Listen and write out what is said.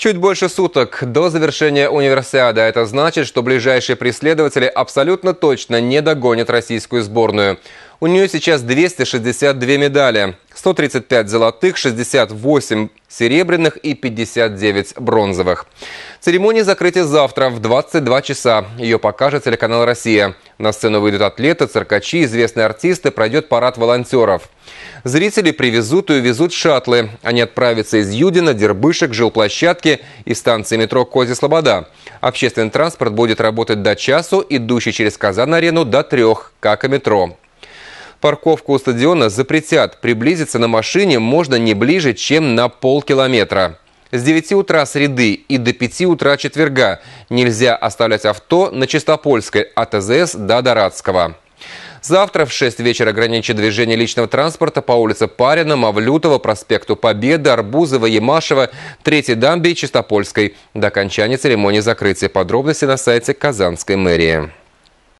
Чуть больше суток до завершения универсиады. Это значит, что ближайшие преследователи абсолютно точно не догонят российскую сборную. У нее сейчас 262 медали, 135 золотых, 68 серебряных и 59 бронзовых. Церемония закрытия завтра в 22 часа. Ее покажет телеканал «Россия». На сцену выйдут атлеты, циркачи, известные артисты, пройдет парад волонтеров. Зрители привезут и увезут шатлы. Они отправятся из Юдина, Дербышек, жилплощадки и станции метро Кози Слобода. Общественный транспорт будет работать до часу, идущий через Казан-арену до трех, как и метро. Парковку у стадиона запретят. Приблизиться на машине можно не ближе, чем на полкилометра. С 9 утра среды и до 5 утра четверга нельзя оставлять авто на Чистопольской от ТЗС до Дорадского. Завтра в 6 вечера ограничат движение личного транспорта по улице Парина, Мавлютова, проспекту Победы, Арбузова, Ямашева, Третьей дамбе и Чистопольской. До окончания церемонии закрытия. Подробности на сайте Казанской мэрии.